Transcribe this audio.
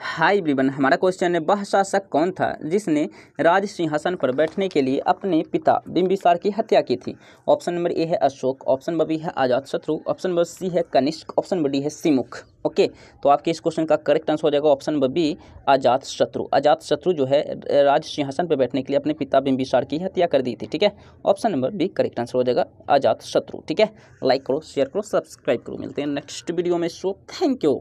high ब्रिबन हमारा question है वह शासक कौन था जिसने राज सिंहासन पर बैठने के लिए अपने पिता बिंबिसार की हत्या की थी ऑप्शन नंबर ए है अशोक ऑप्शन नंबर बी है आजाद शत्रु ऑप्शन नंबर सी है कनिष्क ऑप्शन नंबर डी है सिमुख ओके तो आपके इस क्वेश्चन का करेक्ट आंसर हो जाएगा ऑप्शन नंबर बी आजाद शत्रु आजाद शत्रु जो है राज सिंहासन पर बैठने के लिए अपने पिता बिंबिसार की हत्या कर दी थी ठीक है option number B correct answer हो जाएगा आजाद शत्रु ठीक है लाइक करो शेयर करो सब्सक्राइब करो मिलते हैं नेक्स्ट वीडियो में शो थैंक यू